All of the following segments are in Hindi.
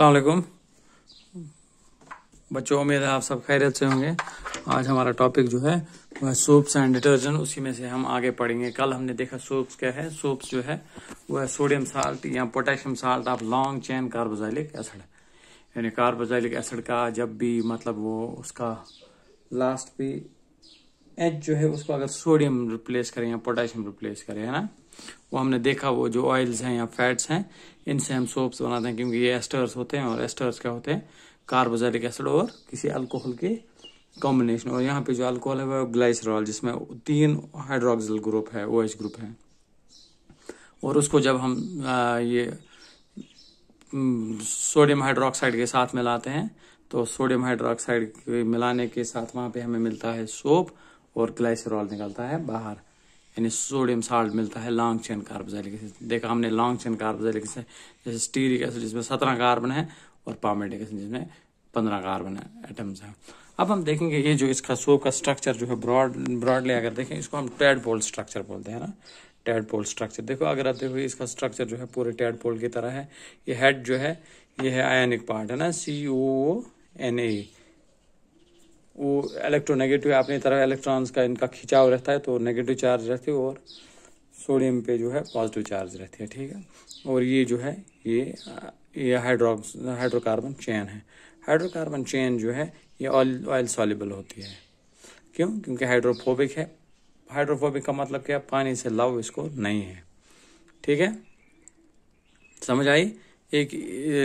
अलकुम बच्चों उम्मीद है आप सब खैरियत से होंगे आज हमारा टॉपिक जो है वह है सोप्स एंड डिटर्जेंट उसी में से हम आगे पढ़ेंगे कल हमने देखा सोप्स क्या है सोप्स जो है वह है सोडियम साल्ट या potassium salt of long chain carboxylic acid यानी कार्बोजाइलिक एसिड का जब भी मतलब वो उसका लास्ट भी एच जो है उसको अगर सोडियम रिप्लेस करें या पोटेशियम रिप्लेस करें है ना वो हमने देखा वो जो ऑयल्स हैं या फैट्स हैं इनसे हम सोप्स बनाते हैं क्योंकि ये एस्टर्स होते हैं और एस्टर्स क्या होते हैं कार्बोजेरिक एसिड और किसी अल्कोहल के कॉम्बिनेशन और यहाँ पे जो अल्कोहल है वह ग्लाइसरॉल जिसमें तीन हाइड्रोक्सिल ग्रुप है ओ OH ग्रुप है और उसको जब हम आ, ये सोडियम हम्म, हाइड्रोक्साइड के साथ मिलाते हैं तो सोडियम हाइड्रोक्साइड मिलाने के साथ वहाँ पे हमें मिलता है सोप और ग्लाइसरॉल निकलता है बाहर यानी सोडियम साल्ट मिलता है लॉन्ग चेन कार्बोजाइलिक एसिड देखा हमने लॉन्ग चेन कार्बोजाइलिक एसिड जैसे स्टीरिक एसिड जिसमें सत्रह कार्बन है और पामेटिक एसिड जिसमें पंद्रह कार्बन है एटम्स हैं अब हम देखेंगे ये जो इसका सोप का स्ट्रक्चर जो है ब्रॉड ब्रॉडली अगर देखें इसको हम टेड पोल स्ट्रक्चर बोलते हैं ना टेड पोल स्ट्रक्चर देखो अगर आप देखो इसका स्ट्रक्चर जो है पूरे टेड पोल की तरह है ये हेड जो है ये है आयनिक पार्ट है ना सी ओ एन ए वो इलेक्ट्रोनेगेटिव अपनी तरह इलेक्ट्रॉन्स का इनका खिंचाव रहता है तो नेगेटिव चार्ज रहती है और सोडियम पे जो है पॉजिटिव चार्ज रहती है ठीक है और ये जो है ये ये हाइड्रोक्स हाइड्रोकार्बन चेन है हाइड्रोकार्बन चेन जो है ये ऑयल ऑयल सॉलिबल होती है क्यों क्योंकि हाइड्रोफोबिक है हाइड्रोफोबिक का मतलब क्या पानी से लव इसको नहीं है ठीक है समझ आई एक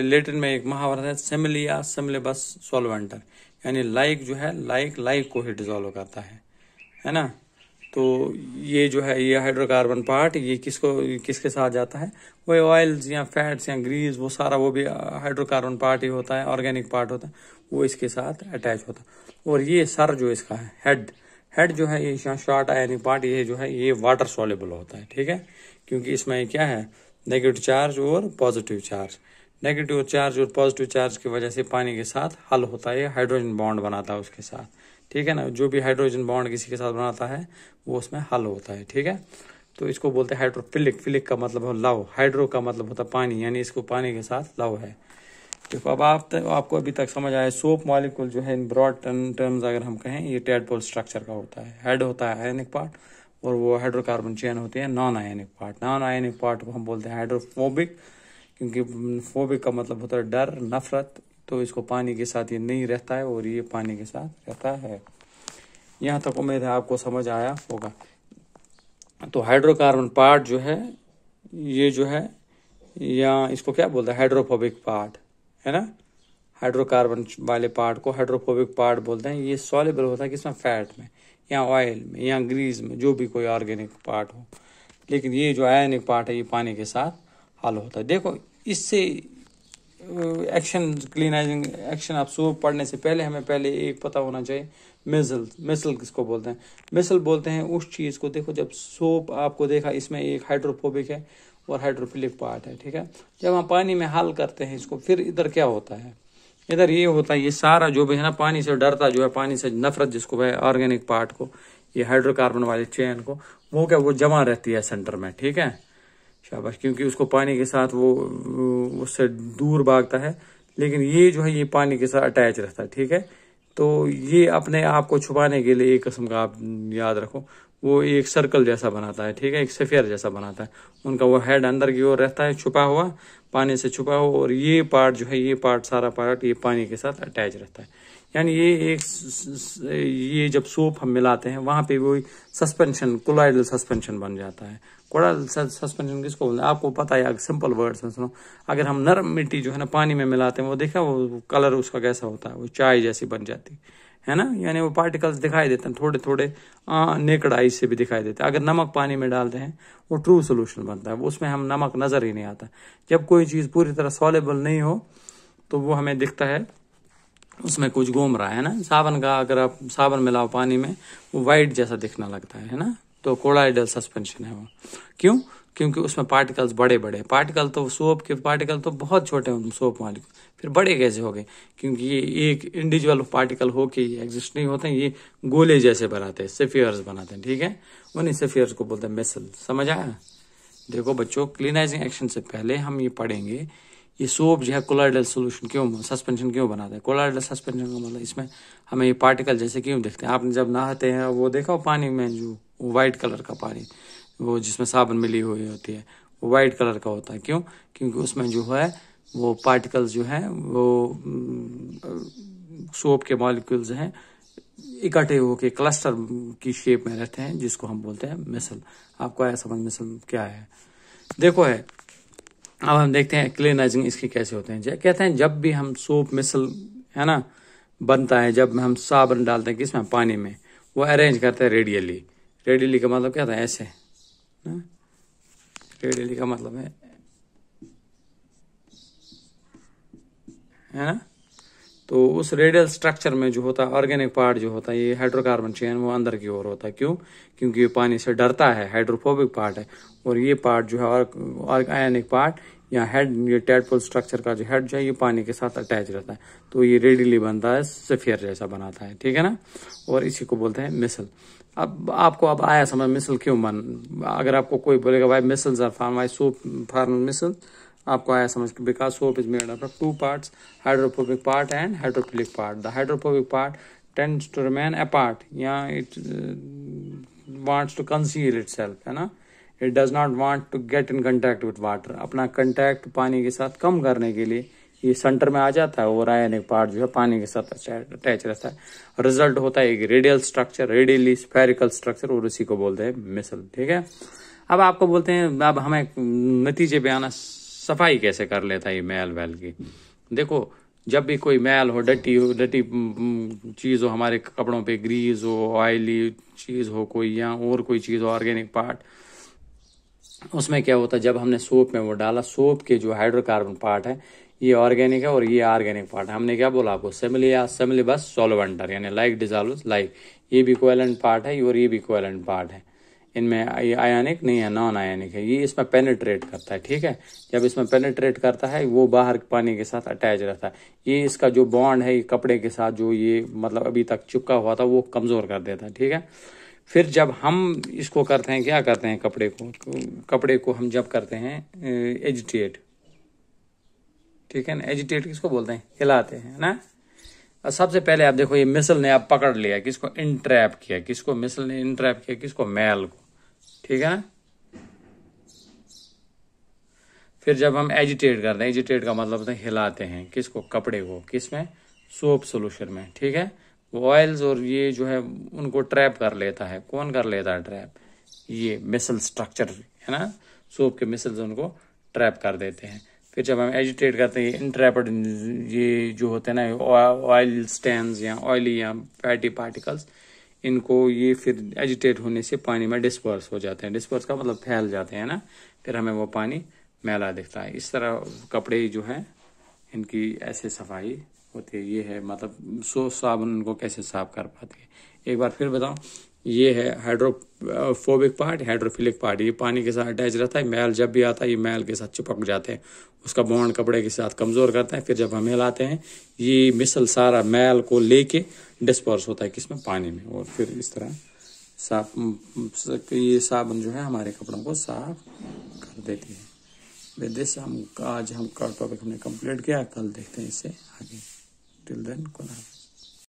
लेटिन में एक महावर है सिमिलिया सिमिलिबस सोलवेंटर यानी लाइक जो है लाइक लाइक को ही डिजोल्व करता है है ना तो ये जो है ये हाइड्रोकार्बन पार्ट ये किसको किसके साथ जाता है वो ऑयल्स या फैट्स या ग्रीस वो सारा वो भी हाइड्रोकार्बन पार्ट ही होता है ऑर्गेनिक पार्ट होता है वो इसके साथ अटैच होता है और ये सर जो इसका है हेड हेड जो है ये शॉर्ट आयनिक पार्ट ये जो है ये वाटर सोलेबल होता है ठीक है क्योंकि इसमें क्या है नेगेटिव चार्ज और पॉजिटिव चार्ज नेगेटिव चार्ज और पॉजिटिव चार्ज की वजह से पानी के साथ हल होता है हाइड्रोजन बॉन्ड बनाता है उसके साथ ठीक है ना जो भी हाइड्रोजन बॉन्ड किसी के साथ बनाता है वो उसमें हल होता है ठीक है तो इसको बोलते हैं हाइड्रोफिलिक फिलिक का मतलब है लव हाइड्रो का मतलब होता है पानी यानी इसको पानी के साथ लव है देखो अब आप तो आपको अभी तक समझ आया सोप मॉलिक्यूल जो है इन ब्रॉड टर्म्स अगर हम कहें ये टेडपोल स्ट्रक्चर का होता है हेड होता है आयनिक पार्ट और वो हाइड्रोकार्बन चेन होती है non ionic part non ionic part को हम बोलते हैं हाइड्रोफोबिक क्योंकि फोबिक का मतलब होता है डर नफरत तो इसको पानी के साथ ये नहीं रहता है और ये पानी के साथ रहता है यहाँ तक उम्मीद है आपको समझ आया होगा तो हाइड्रोकार्बन पार्ट जो है ये जो है या इसको क्या बोलते हैं हाइड्रोफोबिक पार्ट है ना हाइड्रोकार्बन वाले पार्ट को हाइड्रोफोबिक पार्ट बोलते हैं ये सॉलेबल होता है किसमें फैट में या ऑयल में या ग्रीस में जो भी कोई ऑर्गेनिक पार्ट हो लेकिन ये जो आयनिक पार्ट है ये पानी के साथ हल होता है देखो इससे एक्शन क्लीनाइजिंग एक्शन आप सुबह पढ़ने से पहले हमें पहले एक पता होना चाहिए मिसल मिसल किसको बोलते हैं मिसल बोलते हैं उस चीज़ को देखो जब सोप आपको देखा इसमें एक हाइड्रोफोबिक है और हाइड्रोफिलिक पार्ट है ठीक है जब हम पानी में हल करते हैं इसको फिर इधर क्या होता है इधर ये होता है ये सारा जो भी है ना पानी से डरता जो है पानी से नफरत जिसको है ऑर्गेनिक पार्ट को ये हाइड्रोकार्बन वाले चेन को वो क्या वो जमा रहती है सेंटर में ठीक है शाबाश क्योंकि उसको पानी के साथ वो उससे दूर भागता है लेकिन ये जो है ये पानी के साथ अटैच रहता है ठीक है तो ये अपने आप को छुपाने के लिए एक कस्म का आप याद रखो वो एक सर्कल जैसा बनाता है ठीक है एक सफेयर जैसा बनाता है उनका वो हेड अंदर की ओर रहता है छुपा हुआ पानी से छुपा हुआ और ये पार्ट जो है ये पार्ट सारा पार्ट ये पानी के साथ अटैच रहता है यानी ये एक ये जब सोप हम मिलाते हैं वहां पे वो सस्पेंशन कोलाइडल सस्पेंशन बन जाता है कोलाइडल सस्पेंशन किसको बोलते हैं आपको पता है सिंपल वर्ड्स में सुनो अगर हम नरम मिट्टी जो है ना पानी में मिलाते हैं वो देखा वो कलर उसका कैसा होता है वो चाय जैसी बन जाती है ना यानी वो पार्टिकल्स दिखाई देते हैं थोड़े थोड़े नेकड आइज से भी दिखाई देते हैं अगर नमक पानी में डालते हैं वो ट्रू सोल्यूशन बनता है उसमें हम नमक नज़र ही नहीं आता जब कोई चीज़ पूरी तरह सॉलेबल नहीं हो तो वो हमें दिखता है उसमें कुछ घूम रहा है ना साबन का अगर आप साबन मिलाओ पानी में वो वाइट जैसा दिखने लगता है ना तो कोलाइडल सस्पेंशन है वो क्यों क्योंकि उसमें पार्टिकल्स बड़े बड़े पार्टिकल तो सोप के पार्टिकल तो बहुत छोटे हैं सोप वाले फिर बड़े कैसे हो गए क्योंकि ये एक इंडिविजुअल पार्टिकल हो के एग्जिस्ट नहीं होते हैं ये गोले जैसे बनाते हैं सेफियर्स बनाते हैं ठीक है उन्हें सेफियर्स को बोलते हैं मिसल समझ आया देखो बच्चों क्लीनाइजिंग एक्शन से पहले हम ये पढ़ेंगे ये सोप जो है कोलाइडल सोल्यूशन क्यों सस्पेंशन क्यों बनाते हैं कोलाइडल सस्पेंशन का मतलब इसमें हमें ये पार्टिकल जैसे क्यों देखते हैं आपने जब नहाते हैं वो देखा हो पानी में जो वाइट कलर का पानी वो जिसमें साबुन मिली हुई होती है वो वाइट कलर का होता है क्यों क्योंकि उसमें जो है वो पार्टिकल्स जो है वो सोप के मॉलिक्यूल्स हैं इकट्ठे होके क्लस्टर की शेप में रहते हैं जिसको हम बोलते हैं मिसल आपको आया समझ मिसल क्या है देखो है अब हम देखते हैं क्लिनाइजिंग इसकी कैसे होते हैं कहते हैं जब भी हम सोप मिसल है ना बनता है जब हम साबुन डालते हैं किसमें पानी में वो अरेंज करते हैं रेडियली रेडियली का मतलब क्या था ऐसे ना? रेडियली का मतलब है है ना तो उस रेडियल स्ट्रक्चर में जो होता है ऑर्गेनिक पार्ट जो होता है ये हाइड्रोकार्बन चेन वो अंदर की ओर होता है क्यों क्योंकि ये पानी से डरता है हाइड्रोफोबिक पार्ट है और ये पार्ट जो है और आयनिक पार्ट या हेड ये टेडपोल स्ट्रक्चर का जो हेड जो है ये पानी के साथ अटैच रहता है तो ये रेडिली बनता है सफेयर जैसा बनाता है ठीक है ना और इसी को बोलते हैं मिसल अब आपको अब आया समझ मिसल क्यों बन अगर आपको कोई बोलेगा भाई micelle or form soap form micelle आपको आया समझ के because soap is made up of two part hydrophobic part and hydrophilic part the hydrophobic part tends to remain part या it wants to conceal itself है ना it does not want to get in contact with water अपना कंटेक्ट पानी के साथ कम करने के लिए ये सेंटर में आ जाता है और आयनिक पार्ट जो है पानी के साथ अटैच रहता है रिजल्ट होता है एक radial structure radially spherical structure और उसी को बोलते हैं मिसल ठीक है अब आपको बोलते हैं अब हमें नतीजे पे आना सफाई कैसे कर लेता ये मैल वैल की देखो जब भी कोई मैल हो डटी हो डटी चीज़ हो हमारे कपड़ों पे ग्रीस हो ऑयली चीज़ हो कोई या और कोई चीज़ हो ऑर्गेनिक पार्ट उसमें क्या होता है जब हमने सोप में वो डाला सोप के जो हाइड्रोकार्बन पार्ट है ये ऑर्गेनिक है और ये ऑर्गेनिक पार्ट है हमने क्या बोला आपको सेमिली बस सोलवेंटर यानी लाइक डिजॉल्व लाइक ये भी कोएलेंट पार्ट है और ये भी कोएलेंट पार्ट है इनमें आयनिक नहीं है नॉन आयनिक है ये इसमें पेनेट्रेट करता है ठीक है जब इसमें पेनेट्रेट करता है वो बाहर के पानी के साथ अटैच रहता है ये इसका जो बॉन्ड है ये कपड़े के साथ जो ये मतलब अभी तक चुपका हुआ था वो कमज़ोर कर देता है ठीक है फिर जब हम इसको करते हैं क्या करते हैं कपड़े को कपड़े को हम जब करते हैं एजिटेट ठीक है ना एजिटेट किसको बोलते हैं हिलाते हैं ना सबसे पहले आप देखो ये मिसल ने आप पकड़ लिया किसको इंट्रैप किया किसको मिसल ने इंट्रैप किया किसको मैल को ठीक है ना फिर जब हम एजिटेट करते हैं एजिटेट का मतलब होता है हिलाते हैं किसको कपड़े को किस में सोप सोल्यूशन में ठीक है ऑयल्स और ये जो है उनको ट्रैप कर लेता है कौन कर लेता है ट्रैप ये मिसल स्ट्रक्चर है ना सोप के मिसल्स उनको ट्रैप कर देते हैं फिर जब हम एजिटेट करते हैं इंट्रैपड ये जो होते हैं ना ऑयल स्टैंड या ऑयली या फैटी पार्टिकल्स इनको ये फिर एजिटेट होने से पानी में डिस्पर्स हो जाते हैं डिस्पर्स का मतलब फैल जाते हैं ना फिर हमें वो पानी मैला दिखता है इस तरह कपड़े जो है इनकी ऐसे सफाई होती है ये है मतलब सो साबुन इनको कैसे साफ कर पाती है एक बार फिर बताऊँ ये है हाइड्रोफोबिक पार्ट हाइड्रोफिलिक पार्ट ये पानी के साथ अटैच रहता है मैल जब भी आता है ये मैल के साथ चिपक जाते हैं उसका बॉन्ड कपड़े के साथ कमज़ोर करता है फिर जब हम हिलाते हैं ये मिसल सारा मैल को लेके डिस्पर्स होता है किसमें पानी में और फिर इस तरह साफ ये साबुन जो है हमारे कपड़ों को साफ कर देती है विदेश हम आज हम का टॉपिक तो हमने कंप्लीट किया कल देखते हैं इसे आगे टिल देन कोना